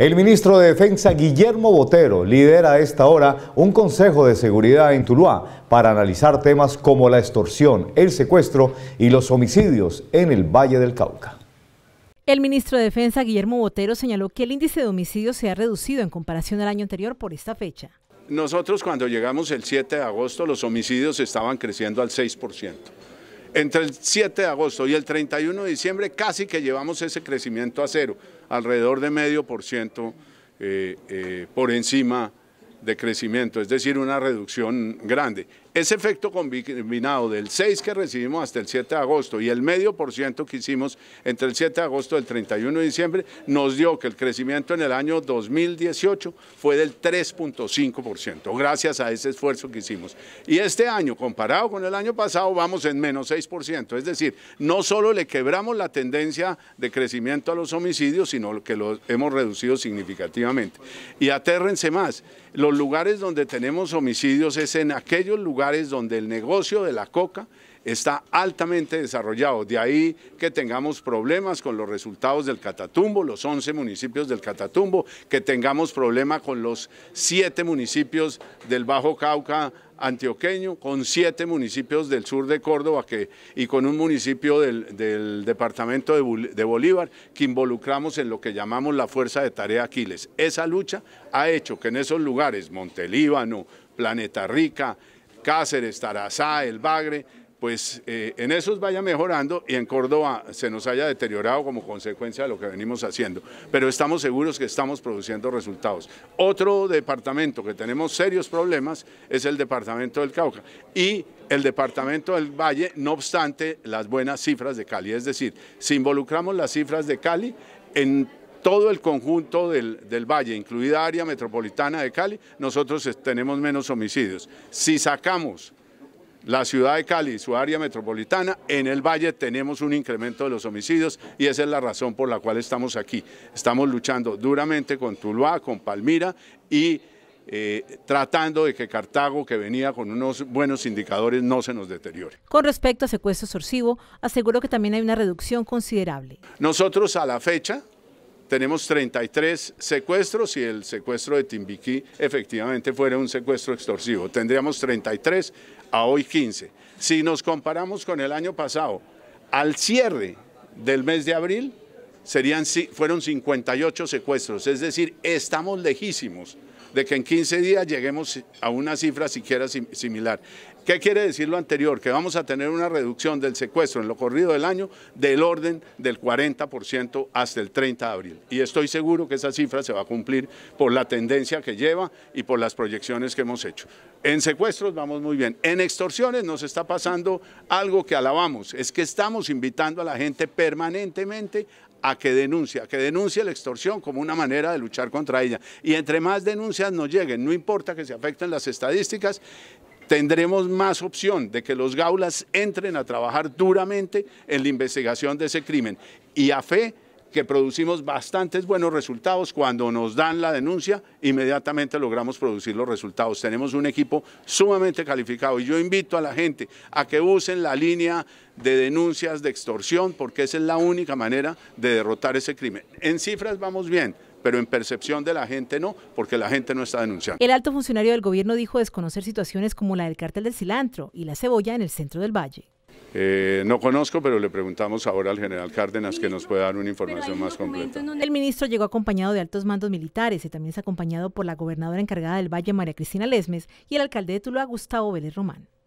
El ministro de Defensa Guillermo Botero lidera a esta hora un consejo de seguridad en Tuluá para analizar temas como la extorsión, el secuestro y los homicidios en el Valle del Cauca. El ministro de Defensa Guillermo Botero señaló que el índice de homicidios se ha reducido en comparación al año anterior por esta fecha. Nosotros cuando llegamos el 7 de agosto los homicidios estaban creciendo al 6%. Entre el 7 de agosto y el 31 de diciembre casi que llevamos ese crecimiento a cero, alrededor de medio por ciento eh, eh, por encima de crecimiento, es decir, una reducción grande. Ese efecto combinado del 6 que recibimos hasta el 7 de agosto y el medio por ciento que hicimos entre el 7 de agosto y el 31 de diciembre nos dio que el crecimiento en el año 2018 fue del 3.5%, gracias a ese esfuerzo que hicimos. Y este año, comparado con el año pasado, vamos en menos 6%, es decir, no solo le quebramos la tendencia de crecimiento a los homicidios, sino que lo hemos reducido significativamente. Y atérrense más, los lugares donde tenemos homicidios es en aquellos lugares lugares donde el negocio de la coca está altamente desarrollado. De ahí que tengamos problemas con los resultados del Catatumbo, los 11 municipios del Catatumbo, que tengamos problemas con los 7 municipios del Bajo Cauca antioqueño, con 7 municipios del sur de Córdoba y con un municipio del, departamento de Bolívar que involucramos en lo que llamamos la fuerza de tarea Aquiles. Esa lucha ha hecho que en esos lugares, Montelíbano, Planeta Rica, Cáceres, Tarazá, El Bagre, pues eh, en esos vaya mejorando y en Córdoba se nos haya deteriorado como consecuencia de lo que venimos haciendo. Pero estamos seguros que estamos produciendo resultados. Otro departamento que tenemos serios problemas es el departamento del Cauca y el departamento del Valle, no obstante las buenas cifras de Cali. Es decir, si involucramos las cifras de Cali, en todo el conjunto del, valle, incluida área metropolitana de Cali, nosotros tenemos menos homicidios. Si sacamos la ciudad de Cali, y su área metropolitana, en el valle tenemos un incremento de los homicidios y esa es la razón por la cual estamos aquí. Estamos luchando duramente con Tuluá, con Palmira y eh, tratando de que Cartago, que venía con unos buenos indicadores, no se nos deteriore. Con respecto a secuestro sorcivo, aseguro que también hay una reducción considerable. Nosotros a la fecha tenemos 33 secuestros y el secuestro de Timbiquí efectivamente fuera un secuestro extorsivo. Tendríamos 33 a hoy 15. Si nos comparamos con el año pasado, al cierre del mes de abril, serían, fueron 58 secuestros, es decir, estamos lejísimos de que en 15 días lleguemos a una cifra siquiera similar. ¿Qué quiere decir lo anterior? Que vamos a tener una reducción del secuestro en lo corrido del año del orden del 40% hasta el 30 de abril. Y estoy seguro que esa cifra se va a cumplir por la tendencia que lleva y por las proyecciones que hemos hecho. En secuestros vamos muy bien. En extorsiones nos está pasando algo que alabamos, es que estamos invitando a la gente permanentemente a que denuncie, que denuncie la extorsión como una manera de luchar contra ella. Y entre más denuncias nos lleguen, no importa que se afecten las estadísticas, tendremos más opción de que los gaulas entren a trabajar duramente en la investigación de ese crimen. Y a fe que producimos bastantes buenos resultados. Cuando nos dan la denuncia, inmediatamente logramos producir los resultados. Tenemos un equipo sumamente calificado y yo invito a la gente a que usen la línea de denuncias de extorsión porque esa es la única manera de derrotar ese crimen. En cifras vamos bien, pero en percepción de la gente no, porque la gente no está denunciando. El alto funcionario del gobierno dijo desconocer situaciones como la del cártel del cilantro y la cebolla en el centro del valle. Eh, no conozco, pero le preguntamos ahora al general Cárdenas que nos pueda dar una información más completa. El ministro llegó acompañado de altos mandos militares y también es acompañado por la gobernadora encargada del Valle, María Cristina Lesmes, y el alcalde de Tuluá, Gustavo Vélez Román.